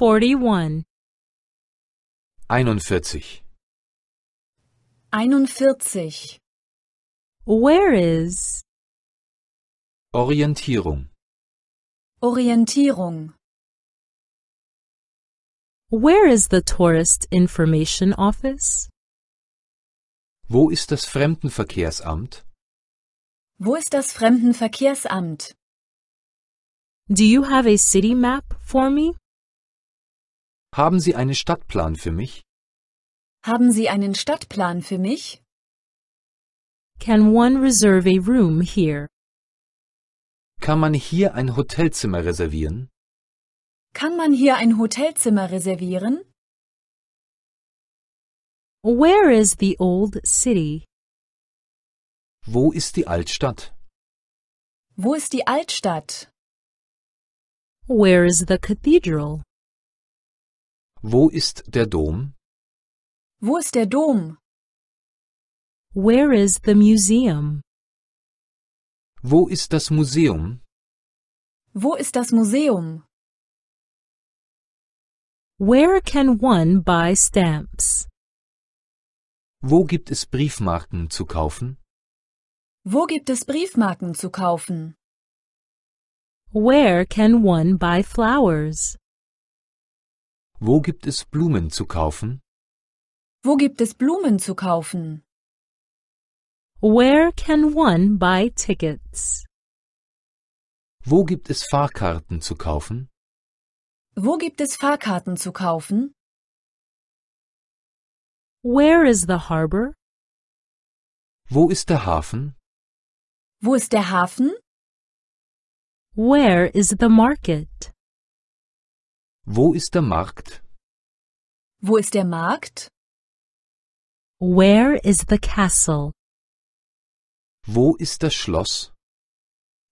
41 41 41 Where is Orientierung Orientierung Where is the Tourist Information Office? Wo ist das Fremdenverkehrsamt? Wo ist das Fremdenverkehrsamt? Do you have a city map for me? Haben Sie einen Stadtplan für mich? Haben Sie einen Stadtplan für mich? Can one reserve a room here? Kann man hier ein Hotelzimmer reservieren? Kann man hier ein Hotelzimmer reservieren? Where is the old city? Wo ist die Altstadt? Wo ist die Altstadt? Where is the cathedral? Wo ist der Dom? Wo ist der Dom? Where is the museum? Wo ist das Museum? Wo ist das Museum? Where can one buy stamps? Wo gibt es Briefmarken zu kaufen? Wo gibt es Briefmarken zu kaufen? Where can one buy flowers? Wo gibt es Blumen zu kaufen? Wo gibt es Blumen zu kaufen? Where can one buy tickets? Wo gibt es Fahrkarten zu kaufen? Wo gibt es Fahrkarten zu kaufen? Where is the harbor? Wo ist der Hafen? Wo ist der Hafen? Where is the market? Wo ist der Markt? Wo ist der Markt? Where is the castle? Wo ist das Schloss?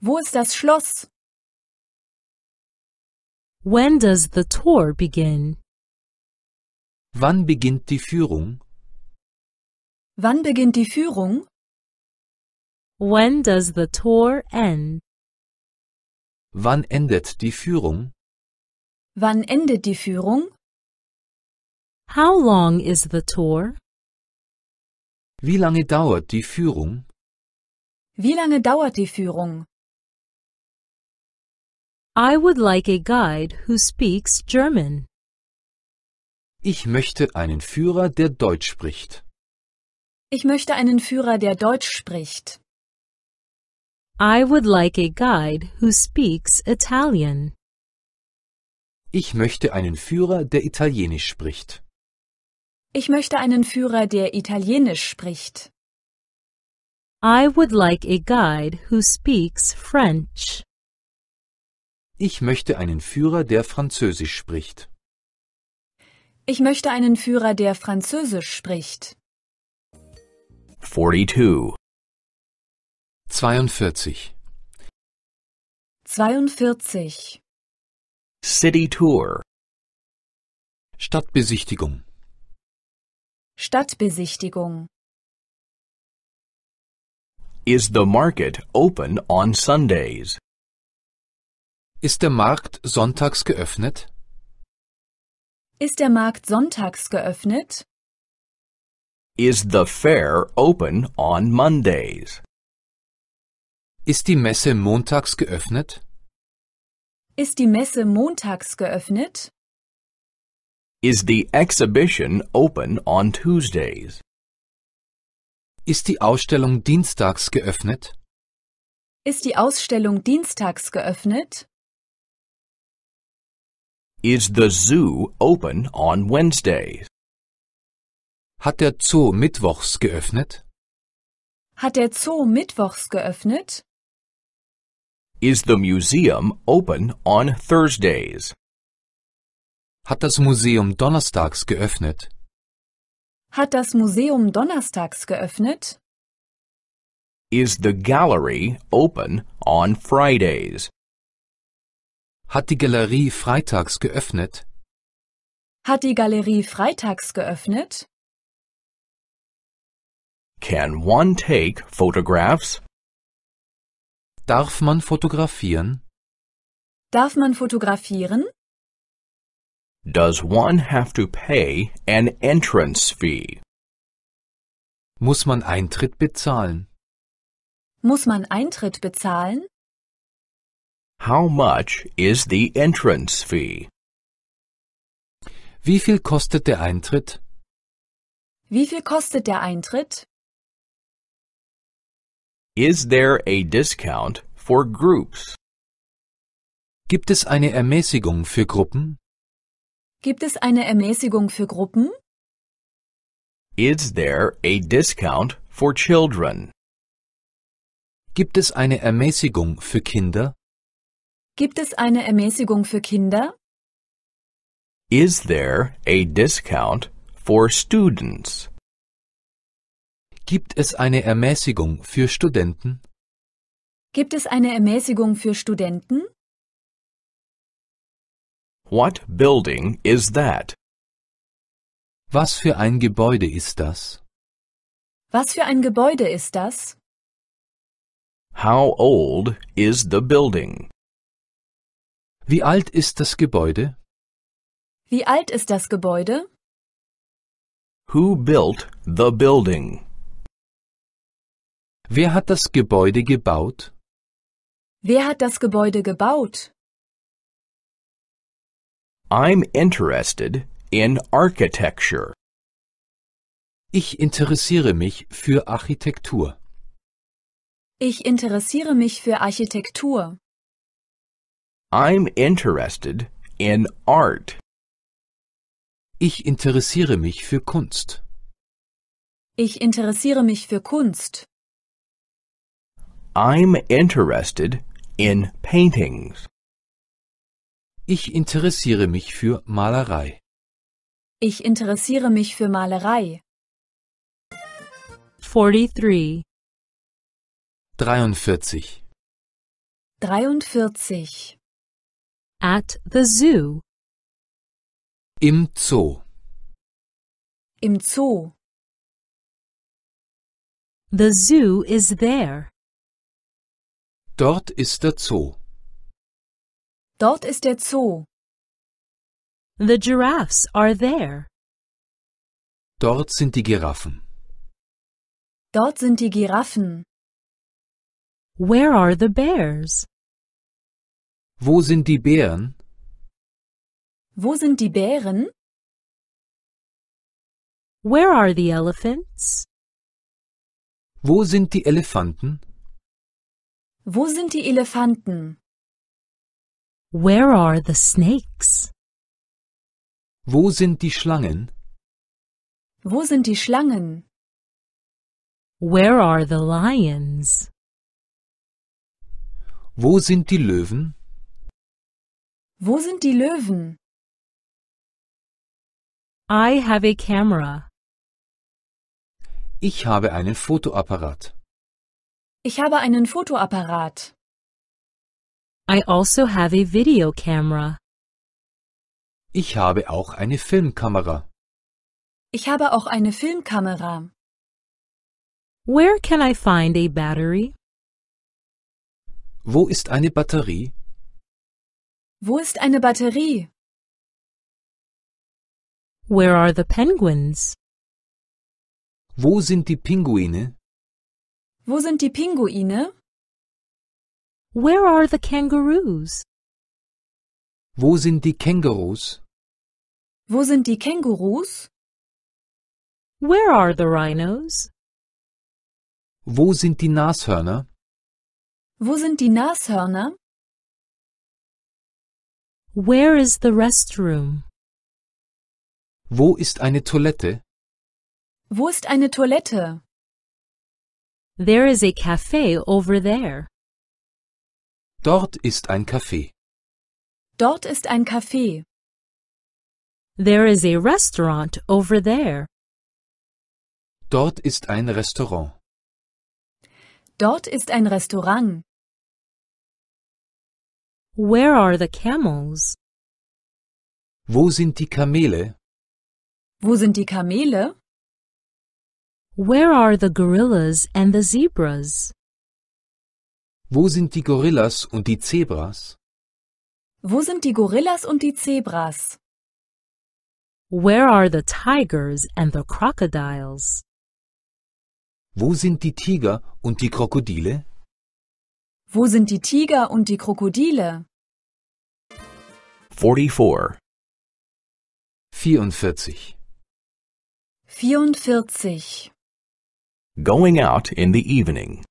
Wo ist das Schloss? When does the tour begin? Wann beginnt die Führung? Wann beginnt die Führung? When does the tour end? Wann endet die Führung? Wann endet die Führung? How long is the tour? Wie lange dauert die Führung? Wie lange dauert die Führung? I would like a guide who speaks German. Ich möchte einen Führer, der Deutsch spricht. Ich möchte einen Führer, der Deutsch spricht. I would like a guide who speaks Italian. Ich möchte einen Führer, der Italienisch spricht. Ich möchte einen Führer, der Italienisch spricht. I would like a guide who speaks French. Ich möchte einen Führer, der Französisch spricht. Ich möchte einen Führer, der Französisch spricht. 42 42 42 City Tour Stadtbesichtigung Stadtbesichtigung Is the market open on Sundays? Ist der Markt sonntags geöffnet? Ist der Markt sonntags geöffnet? Is the fair open on Mondays? Ist die Messe montags geöffnet? Ist die Messe montags geöffnet? Is the exhibition open on Tuesdays? Ist die Ausstellung dienstags geöffnet? Ist die Ausstellung dienstags geöffnet? Is the zoo open on Wednesdays? Hat der Zoo mittwochs geöffnet? Hat der Zoo mittwochs geöffnet? Is the museum open on Thursdays? Hat das Museum donnerstags geöffnet? Hat das Museum donnerstags geöffnet? Is the gallery open on Fridays? Hat die Galerie freitags geöffnet? Hat die Galerie freitags geöffnet? Can one take photographs? Darf man fotografieren? Darf man fotografieren? Does one have to pay an entrance fee? Muss man Eintritt bezahlen? Muss man Eintritt bezahlen? How much is the entrance fee? Wie viel kostet der Eintritt? Wie viel kostet der Eintritt? Is there a discount for groups? Gibt es eine Ermäßigung für Gruppen? Gibt es eine Ermäßigung für Gruppen? Is there a discount for children? Gibt es eine Ermäßigung für Kinder? Gibt es eine Ermäßigung für Kinder? Is there a discount for students? Gibt es eine Ermäßigung für Studenten? Gibt es eine Ermäßigung für Studenten? What building is that? Was für ein Gebäude ist das? Was für ein Gebäude ist das? How old is the building? Wie alt ist das Gebäude? Wie alt ist das Gebäude? Who built the building? Wer hat das Gebäude gebaut? Wer hat das Gebäude gebaut? I'm interested in architecture. Ich interessiere mich für Architektur. Ich interessiere mich für Architektur. I'm interested in art. Ich interessiere mich für Kunst. Ich interessiere mich für Kunst. I'm interested in paintings. Ich interessiere mich für Malerei. Ich interessiere mich für Malerei. 43 43 At the zoo Im Zoo Im Zoo The zoo is there Dort ist der Zoo. Dort ist der Zoo. The giraffes are there. Dort sind die Giraffen. Dort sind die Giraffen. Where are the bears? Wo sind die Bären? Wo sind die Bären? Where are the elephants? Wo sind die Elefanten? Wo sind die Elefanten? Where are the snakes? Wo sind die Schlangen? Wo sind die Schlangen? Where are the lions? Wo sind die Löwen? Wo sind die Löwen? I have a camera. Ich habe einen Fotoapparat. Ich habe einen Fotoapparat. I also have a video camera. Ich habe auch eine Filmkamera. Ich habe auch eine Filmkamera. Where can I find a battery? Wo ist eine Batterie? Wo ist eine Batterie? Where are the penguins? Wo sind die Pinguine? Wo sind die Pinguine? Where are the kangaroos? Wo sind die Kängurus? Wo sind die Kängurus? Where are the rhinos? Wo sind die Nashörner? Wo sind die Nashörner? Where is the restroom? Wo ist eine Toilette? Wo ist eine Toilette? There is a cafe over there. Dort ist ein Café. Dort ist ein Café. There is a restaurant over there. Dort ist ein Restaurant. Dort ist ein Restaurant. Where are the camels? Wo sind die Kamele? Wo sind die Kamele? Where are the gorillas and the zebras? Wo sind die Gorillas und die Zebras? Wo sind die Gorillas und die Zebras? Where are the tigers and the crocodiles? Wo sind die Tiger und die Krokodile? Wo sind die Tiger und die Krokodile? 44 44 44 Going out in the evening.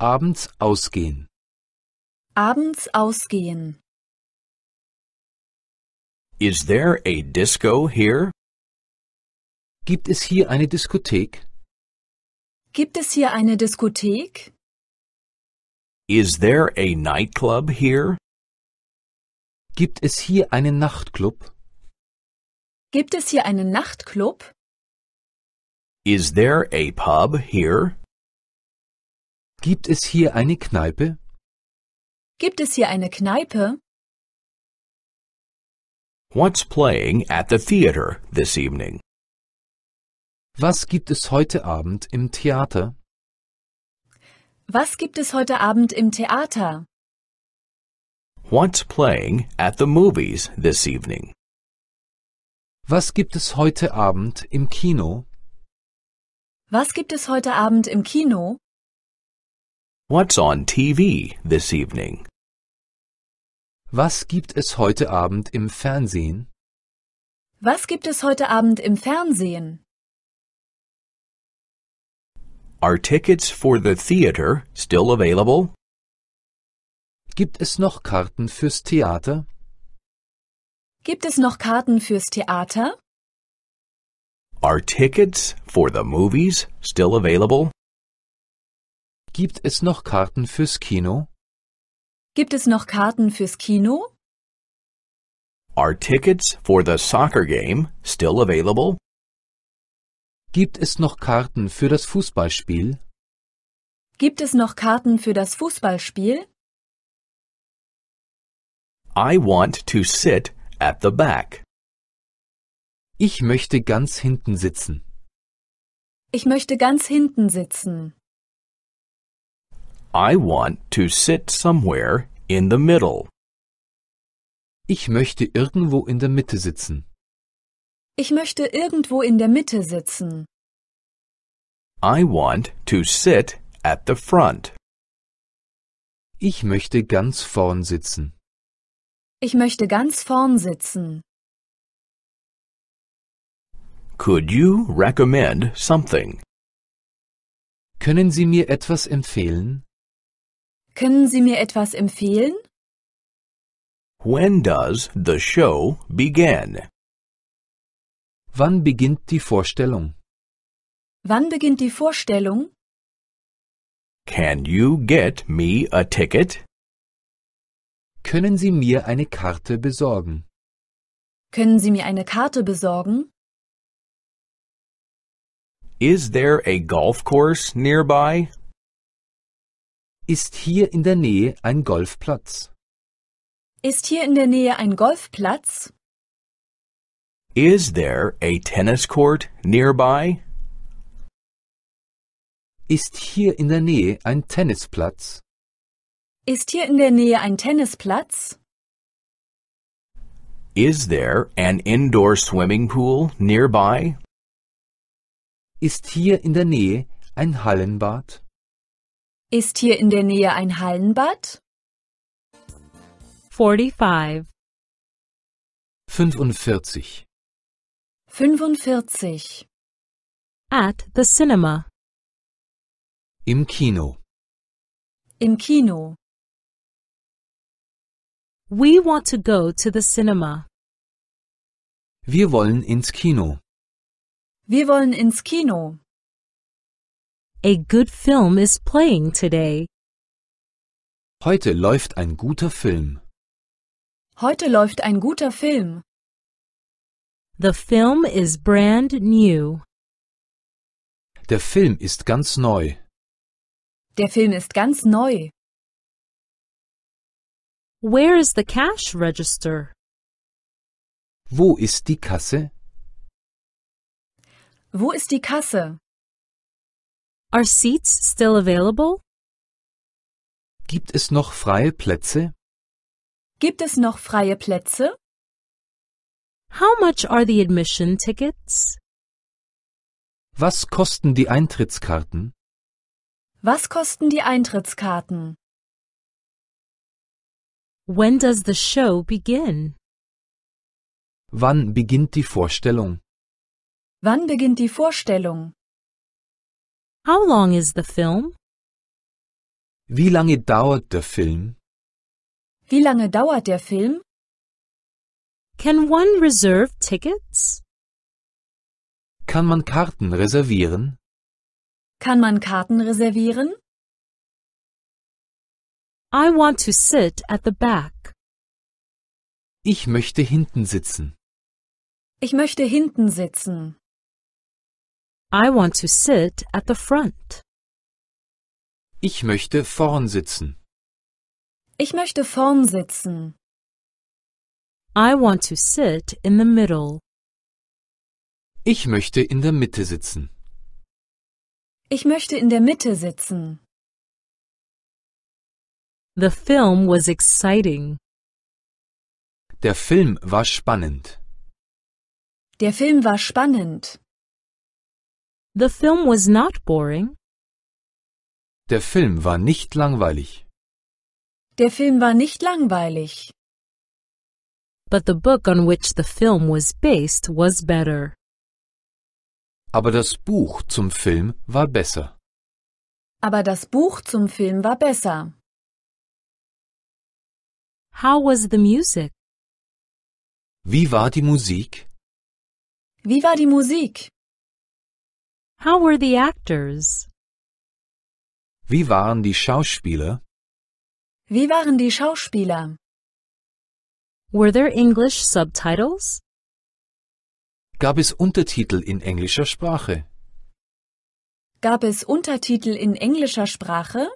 Abends ausgehen. Abends ausgehen. Is there a disco here? Gibt es hier eine Diskothek? Gibt es hier eine Diskothek? Is there a nightclub here? Gibt es hier einen Nachtclub? Gibt es hier einen Nachtclub? Is there a pub here? Gibt es hier eine Kneipe? Gibt es hier eine Kneipe? What's playing at the theater this evening? Was gibt es heute Abend im Theater? Was gibt es heute Abend im Theater? What's playing at the movies this evening? Was gibt es heute Abend im Kino? Was gibt es heute Abend im Kino? What's on TV this evening? Was gibt es heute Abend im Fernsehen? Was gibt es heute Abend im Fernsehen? Are tickets for the theater still available? Gibt es noch Karten fürs Theater? Gibt es noch Karten fürs Theater? Are tickets for the movies still available? Gibt es noch Karten fürs Kino? Gibt es noch Karten fürs Kino? Are tickets for the soccer game still available? Gibt es noch Karten für das Fußballspiel? Gibt es noch Karten für das Fußballspiel? I want to sit at the back. Ich möchte ganz hinten sitzen. Ich möchte ganz hinten sitzen. I want to sit somewhere in the middle. Ich möchte irgendwo in der Mitte sitzen. Ich möchte irgendwo in der Mitte sitzen. I want to sit at the front. Ich möchte ganz vorn sitzen. Ich möchte ganz vorn sitzen. Could you recommend something? Können Sie mir etwas empfehlen? Können Sie mir etwas empfehlen? When does the show begin? Wann beginnt die Vorstellung? Wann beginnt die Vorstellung? Can you get me a ticket? Können Sie mir eine Karte besorgen? Können Sie mir eine Karte besorgen? Is there a golf course nearby? Ist hier in der Nähe ein Golfplatz? Ist hier in der Nähe ein Golfplatz? Is there a tennis court nearby? Ist hier in der Nähe ein Tennisplatz? Ist hier in der Nähe ein Tennisplatz? Is there an indoor swimming pool nearby? Ist hier in der Nähe ein Hallenbad? Ist hier in der Nähe ein Hallenbad? 45 45 45 At the cinema Im Kino Im Kino We want to go to the cinema. Wir wollen ins Kino. Wir wollen ins Kino. A good film is playing today. Heute läuft ein guter Film. Heute läuft ein guter Film. The film is brand new. Der Film ist ganz neu. Der Film ist ganz neu. Where is the cash register? Wo ist die Kasse? Wo ist die Kasse? Are seats still available? Gibt es noch freie Plätze? Gibt es noch freie Plätze? How much are the admission tickets? Was kosten die Eintrittskarten? Was kosten die Eintrittskarten? When does the show begin? Wann beginnt die Vorstellung? Wann beginnt die Vorstellung? How long is the film? Wie lange dauert der Film? Wie lange dauert der Film? Can one reserve tickets? Kann man Karten reservieren? Kann man Karten reservieren? I want to sit at the back. Ich möchte hinten sitzen. Ich möchte hinten sitzen. I want to sit at the front. Ich möchte vorn sitzen. Ich möchte vorn sitzen. I want to sit in the middle. Ich möchte in der Mitte sitzen. Ich möchte in der Mitte sitzen. The film was exciting. Der Film war spannend. Der Film war spannend. The film was not boring. Der Film war nicht langweilig. Der Film war nicht langweilig. But the book on which the film was based was better. Aber das Buch zum Film war besser. Aber das Buch zum Film war besser. How was the music? Wie war die Musik? Wie war die Musik? How were the actors? Wie waren die Schauspieler? Wie waren die Schauspieler? Were there English subtitles? Gab es Untertitel in englischer Sprache? Gab es Untertitel in englischer Sprache?